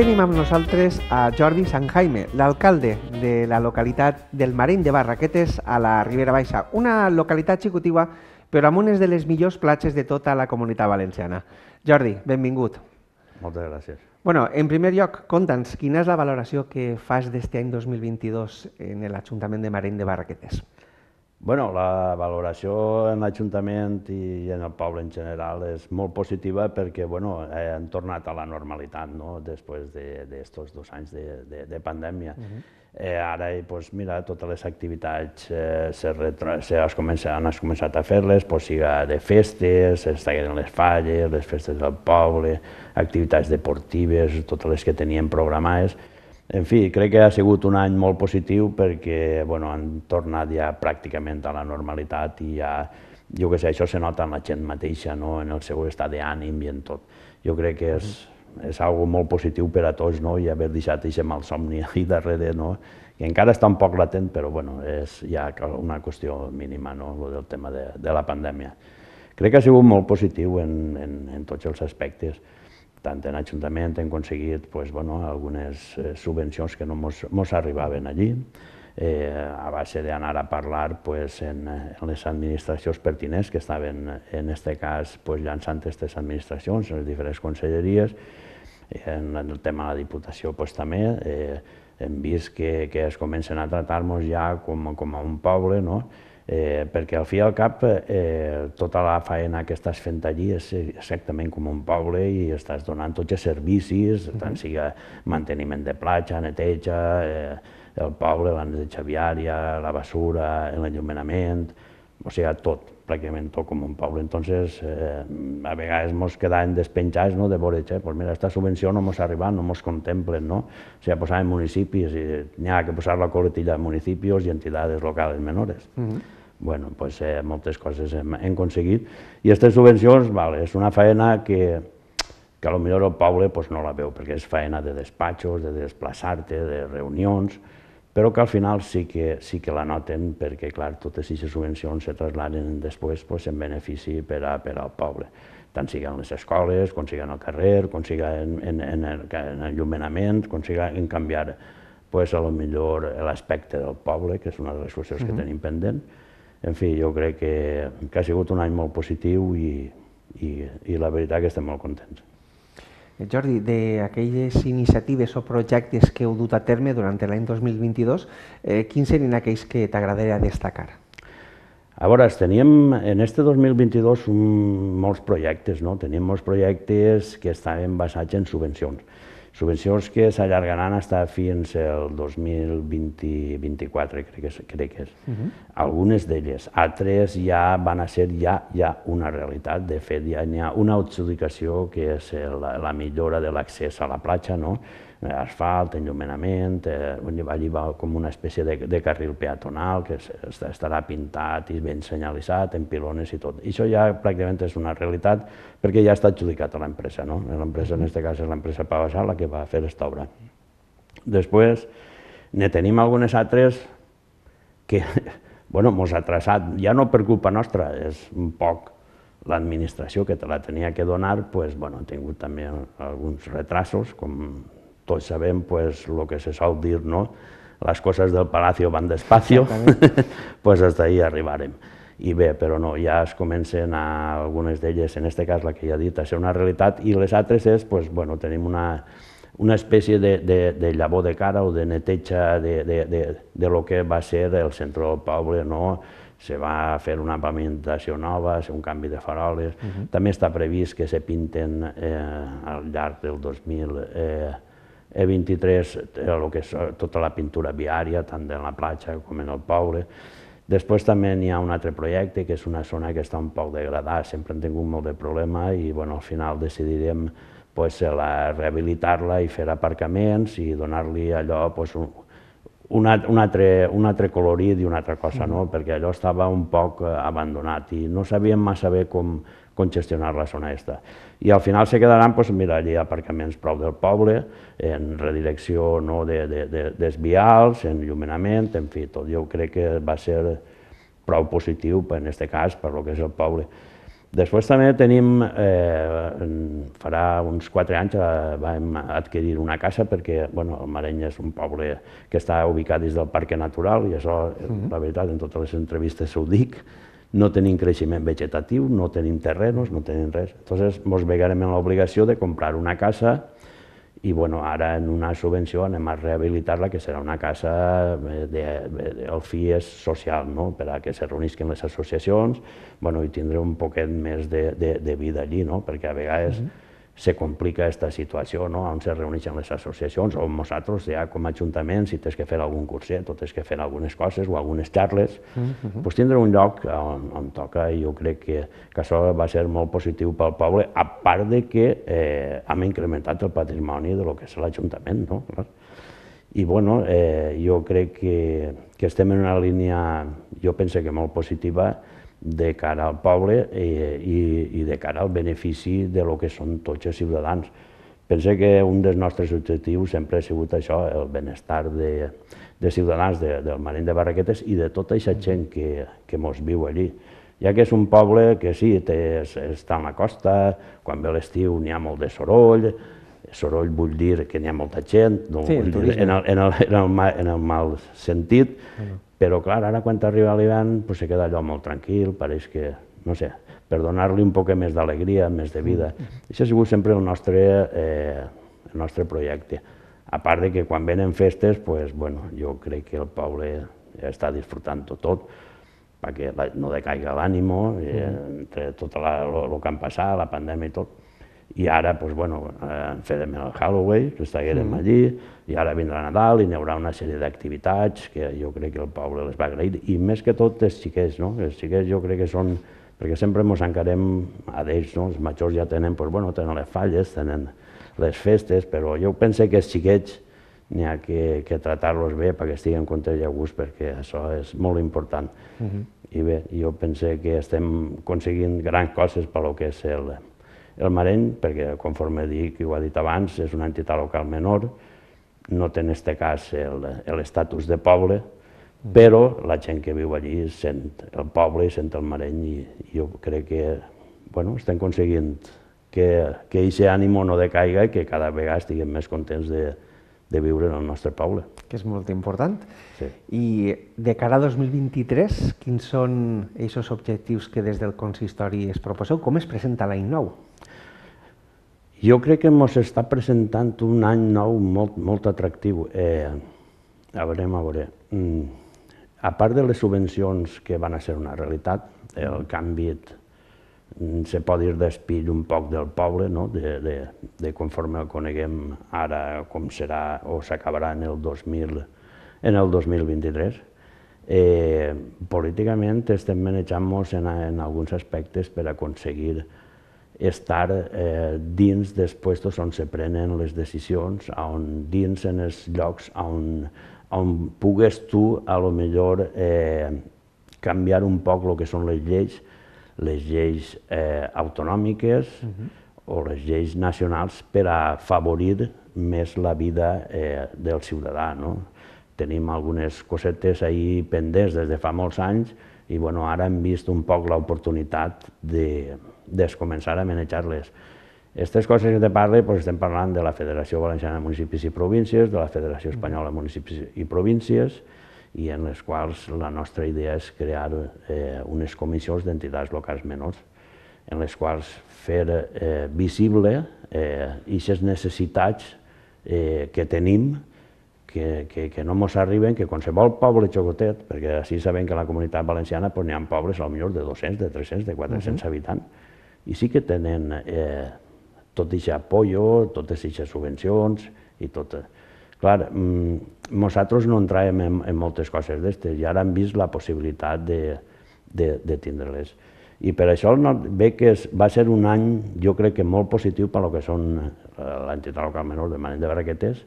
tenim amb nosaltres a Jordi Jaime, l'alcalde de la localitat del Marín de Barraquetes a la Ribera Baixa, una localitat xicotiva però amb unes de les millors platges de tota la comunitat valenciana. Jordi, benvingut. Moltes gràcies. Bueno, en primer lloc, conta'ns, quina és la valoració que fas d'este any 2022 en l'Ajuntament de Marín de Barraquetes? Bueno, la valoració en l'Ajuntament i en el poble en general és molt positiva perquè bueno, eh, han tornat a la normalitat no? després d'aquests de, dos anys de, de, de pandèmia. Uh -huh. eh, ara, pues, mira, totes les activitats eh, se retro, se has començat, han començat a fer-les, pues, siga de festes, es tallen les falles, les festes del poble, activitats deportives, totes les que tenien programades, en fi, crec que ha sigut un any molt positiu perquè bueno, han tornat ja pràcticament a la normalitat i ja, jo que sé, això se nota en la gent mateixa, no? en el seu estat d'ànim i en tot. Jo crec que és, és algo molt positiu per a tots no? i haver deixat aquest somni ahir darrere, no? que encara està un poc latent, però bueno, és ja una qüestió mínima, no? Lo del tema de, de la pandèmia. Crec que ha sigut molt positiu en, en, en tots els aspectes tant en Ajuntament hem aconseguit pues, bueno, algunes eh, subvencions que no mos, mos arribaven allí, eh, a base d'anar a parlar pues, en, en les administracions pertinents que estaven, en aquest cas, pues, llançant aquestes administracions, en les diferents conselleries, eh, en el tema de la Diputació pues, també, eh, hem vist que, que es comencen a tractar-nos ja com, com a un poble, no? eh, perquè al fi i al cap eh, tota la faena que estàs fent allí és exactament com un poble i estàs donant tots els servicis, uh -huh. tant siga manteniment de platja, neteja, eh, el poble, la neteja viària, la basura, l'enllumenament, o sigui, tot, pràcticament tot com un poble. Entonces, eh, a vegades ens quedàvem despenjats no? de veure, eh, pues mira, aquesta subvenció no ens ha arribat, no ens contemplen, no? O sigui, posàvem municipis, i n'hi ha que posar la coletilla de municipis i entitats locals menores. Uh -huh bueno, pues, eh, moltes coses hem, hem aconseguit. I aquestes subvencions, vale, és una feina que, que a lo millor el poble pues, no la veu, perquè és feina de despatxos, de desplaçar-te, de reunions, però que al final sí que, sí que la noten perquè, clar, totes aquestes subvencions se trasladen després pues, en benefici per, a, per al poble tant siguin les escoles, com siguen el carrer, com siguen en, en, en, en llumenament, com siguen canviar pues, a lo millor l'aspecte del poble, que és una de les qüestions mm -hmm. que tenim pendent, en fi, jo crec que, que ha sigut un any molt positiu i, i, i la veritat que estem molt contents. Eh, Jordi, d'aquelles iniciatives o projectes que heu dut a terme durant l'any 2022, eh, quins serien aquells que t'agradaria destacar? A veure, teníem en este 2022 un, molts projectes, no? Teníem molts projectes que estaven basats en subvencions. Subvencions que s'allargaran fins al el 2024, crec que, és, crec que és. Uh -huh. Algunes d'elles. Altres ja van a ser ja, ja una realitat. De fet, ja n'hi ha una adjudicació que és la, la millora de l'accés a la platja, no? Eh, asfalt, enllumenament, eh, allí va com una espècie de, de carril peatonal que estarà pintat i ben senyalitzat, en pilones i tot. I això ja pràcticament és una realitat perquè ja està adjudicat a l'empresa. No? L'empresa, en aquest cas, és l'empresa Pavasal la que va fer aquesta obra. Després, ne tenim algunes altres que, bueno, mos ha traçat, ja no per culpa nostra, és un poc l'administració que te la tenia que donar, pues, bueno, ha tingut també alguns retrasos, com tots sabem pues, lo que se sol dir, no? les coses del palacio van despacio, pues hasta ahí arribarem. I bé, però no, ja es comencen a, algunes d'elles, en este cas la que ja he dit, a ser una realitat, i les altres és, pues, bueno, tenim una, una espècie de, de, de llavor de cara o de neteja de, de, de, de lo que va ser el centre del poble, no? se va fer una pavimentació nova, un canvi de faroles, uh -huh. també està previst que se pinten eh, al llarg del 2000 eh, E23, el eh, que és eh, tota la pintura viària, tant en la platja com en el poble. Després també n'hi ha un altre projecte, que és una zona que està un poc degradada, sempre hem tingut molt de problema i bueno, al final decidirem pues, eh, rehabilitar-la i fer aparcaments i donar-li allò pues, un, un, un, altre, un altre colorit i una altra cosa, mm. no? perquè allò estava un poc abandonat i no sabíem massa bé com, congestionar la zona esta. I al final se quedaran, doncs, mira, allí aparcaments prou del poble, en redirecció no, de, de, de, desvials, en llumenament, en fi, tot. Jo crec que va ser prou positiu, en aquest cas, per lo que és el poble. Després també tenim, eh, farà uns quatre anys eh, vam adquirir una casa perquè bueno, el Mareny és un poble que està ubicat des del Parc Natural i això, mm -hmm. la veritat, en totes les entrevistes ho dic, no tenim creixement vegetatiu, no tenim terrenos, no tenim res. Entonces, ens veiem en l'obligació de comprar una casa i bueno, ara en una subvenció anem a rehabilitar-la, que serà una casa, eh, de, el fi és social, no? per a que se reunisquen les associacions bueno, i tindré un poquet més de, de, de vida allí, no? perquè a vegades mm -hmm se complica aquesta situació, no? on se reuneixen les associacions, o nosaltres ja com a ajuntament, si tens que fer algun curset o tens que fer algunes coses o algunes xarles, mm -hmm. doncs tindre un lloc on, on toca i jo crec que, que això va ser molt positiu pel poble, a part de que eh, hem incrementat el patrimoni de lo que és l'Ajuntament. No? I bueno, eh, jo crec que, que estem en una línia, jo penso que molt positiva, de cara al poble i, eh, i, i de cara al benefici de lo que són tots els ciutadans. Pense que un dels nostres objectius sempre ha sigut això, el benestar de, de ciutadans de, del Marín de Barraquetes i de tota aquesta mm. gent que, que mos viu allí ja que és un poble que sí, té, està a la costa, quan ve l'estiu n'hi ha molt de soroll, soroll vull dir que n'hi ha molta gent, no sí, el dir, en, el, en, el, en, el, mal, en el mal sentit, uh -huh. Però, clar, ara quan arriba l'hivern pues, se queda allò molt tranquil, pareix que, no sé, per donar-li un poc més d'alegria, més de vida. Mm. Això ha sigut sempre el nostre, eh, el nostre projecte. A part de que quan venen festes, pues, bueno, jo crec que el poble ja està disfrutant tot, tot, perquè no decaiga l'ànimo, eh, mm. entre tot el que han passat, la pandèmia i tot, i ara, doncs, bueno, eh, farem el Halloween, que estiguérem mm. allí, i ara vindrà Nadal i hi haurà una sèrie d'activitats que jo crec que el poble les va agrair, i més que tot els xiquets, no? Els xiquets jo crec que són, perquè sempre ens encarem a d'ells, no? Els majors ja tenen, doncs, bueno, tenen les falles, tenen les festes, però jo penso que els xiquets n'hi ha que, que tractar los bé perquè estiguen contents i a gust, perquè això és molt important. Mm -hmm. I bé, jo penso que estem aconseguint grans coses pel que és el, el Mareny, perquè conforme dic, i ho ha dit abans, és una entitat local menor, no té en aquest cas l'estatus de poble, però la gent que viu allí sent el poble i sent el Mareny i, jo crec que bueno, estem aconseguint que, que aquest ànimo no decaiga i que cada vegada estiguem més contents de, de viure en el nostre poble. Que és molt important. Sí. I de cara a 2023, quins són aquests objectius que des del consistori es proposeu? Com es presenta l'any nou? Jo crec que ens està presentant un any nou molt, molt atractiu. Eh, a veure, a veure. Mm. A part de les subvencions que van a ser una realitat, el canvi mm, se pot dir d'espill un poc del poble, no? de, de, de conforme el coneguem ara com serà o s'acabarà en, el 2000, en el 2023. Eh, políticament estem manejant-nos en, en alguns aspectes per aconseguir estar eh, dins dels llocs on se prenen les decisions, on, dins en els llocs on, on pugues tu a lo millor eh, canviar un poc el que són les lleis, les lleis eh, autonòmiques uh -huh. o les lleis nacionals per a afavorir més la vida eh, del ciutadà. No? Tenim algunes cosetes ahí pendents des de fa molts anys, i bueno, ara hem vist un poc l'oportunitat de, de començar a manejar-les. Aquestes coses que te parlo, doncs estem parlant de la Federació Valenciana de Municipis i Províncies, de la Federació Espanyola de Municipis i Províncies, i en les quals la nostra idea és crear eh, unes comissions d'entitats locals menors, en les quals fer eh, visible eh, aquestes necessitats eh, que tenim que, que, que no ens arriben que qualsevol poble xocotet, perquè així sabem que la comunitat valenciana pues, n'hi ha pobles al millor de 200, de 300, de 400 uh -huh. habitants, i sí que tenen eh, tot aquest apoyo, totes aquestes subvencions i tot. Clar, mm, nosaltres no entràvem en, en moltes coses d'aquestes i ara hem vist la possibilitat de, de, de tindre-les. I per això no, ve que es, va ser un any, jo crec que molt positiu per lo que són eh, l'entitat local menor de Manent de Barraquetes,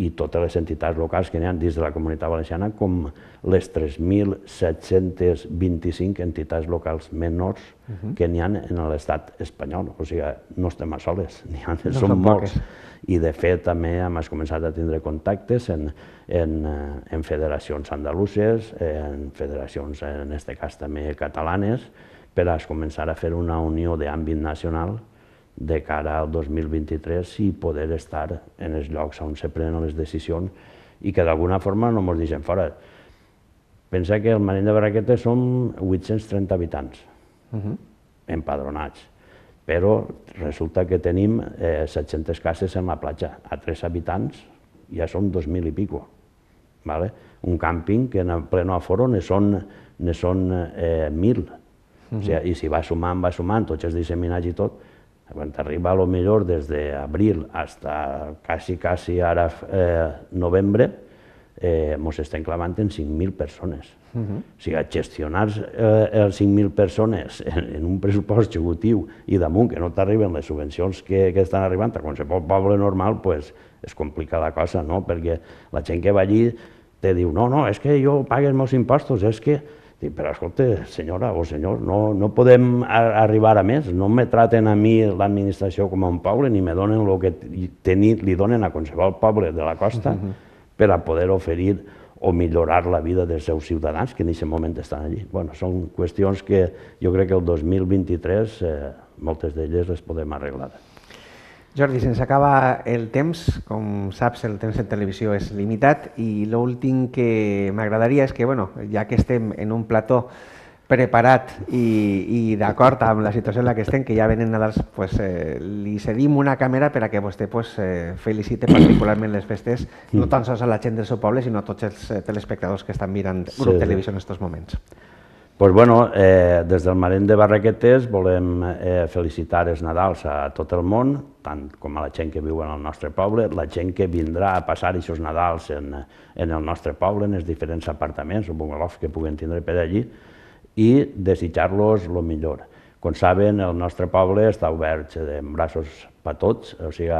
i totes les entitats locals que n'hi ha dins de la comunitat valenciana, com les 3.725 entitats locals menors uh mhm. -huh. que n'hi ha en l'estat espanyol. O sigui, no estem a soles, n'hi ha, no són molts. I, de fet, també hem començat a tindre contactes en, en, eh, en federacions andaluses, en federacions, en aquest cas també catalanes, per a començar a fer una unió d'àmbit nacional de cara al 2023 i poder estar en els llocs on se prenen les decisions i que d'alguna forma no ens deixen fora. Pensa que el Marín de Barraquetes som 830 habitants uh mhm. -huh. empadronats, però resulta que tenim eh, 700 cases en la platja. A 3 habitants ja són 2.000 i pico. Vale? Un càmping que en pleno aforo ne són, ne són eh, 1.000. Uh -huh. o mhm. sigui, I si va sumant, va sumant, tots els disseminats i tot, quan arriba a lo des desde abril hasta quasi, quasi ara eh, novembre, eh, mos estem clavant en 5.000 persones. Uh mhm. -huh. O sigui, gestionar eh, els 5.000 persones en, en un pressupost executiu i damunt que no t'arriben les subvencions que, que estan arribant a qualsevol poble normal, pues, és complicada la cosa, no? Perquè la gent que va allí te diu, no, no, és que jo pago els meus impostos, és que Dic, però escolta, senyora o senyor, no, no podem arribar a més, no me traten a mi l'administració com a un poble, ni me donen el que teni, li donen a qualsevol poble de la costa uh -huh. per a poder oferir o millorar la vida dels seus ciutadans que en aquest moment estan allí. Bueno, són qüestions que jo crec que el 2023 eh, moltes d'elles les podem arreglar. Jordi, se'ns acaba el temps. Com saps, el temps en televisió és limitat i l'últim que m'agradaria és que, bueno, ja que estem en un plató preparat i, i d'acord amb la situació en la que estem, que ja venen Nadals, pues, eh, li cedim una càmera per a que vostè pues, eh, felicite particularment les festes, no tan sols a la gent del seu poble, sinó a tots els eh, telespectadors que estan mirant Grup Televisió en aquests moments pues bueno, eh, des del Marent de Barraquetes volem eh, felicitar els Nadals a tot el món, tant com a la gent que viu en el nostre poble, la gent que vindrà a passar aquests Nadals en, en el nostre poble, en els diferents apartaments o bungalows que puguen tindre per allí, i desitjar-los el millor. Com saben, el nostre poble està obert de braços per tots, o sigui,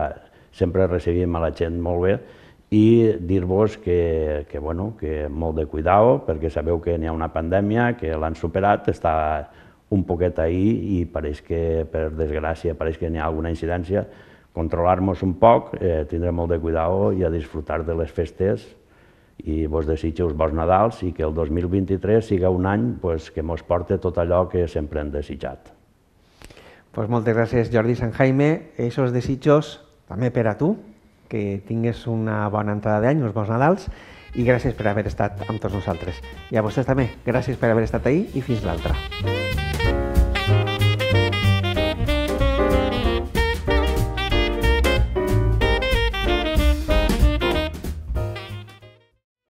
sempre recibim a la gent molt bé i dir-vos que, que, bueno, que molt de cuidao, perquè sabeu que n'hi ha una pandèmia, que l'han superat, està un poquet ahí i pareix que, per desgràcia, pareix que n'hi ha alguna incidència, controlar-nos un poc, eh, tindre molt de cuidao i a disfrutar de les festes i vos desitjo els bons Nadals i que el 2023 siga un any pues, que mos porte tot allò que sempre hem desitjat. Pues moltes gràcies Jordi Sant Jaime, aquests desitjos també per a tu, que tingués una bona entrada d'any, uns bons Nadals, i gràcies per haver estat amb tots nosaltres. I a vostès també, gràcies per haver estat ahir i fins l'altra.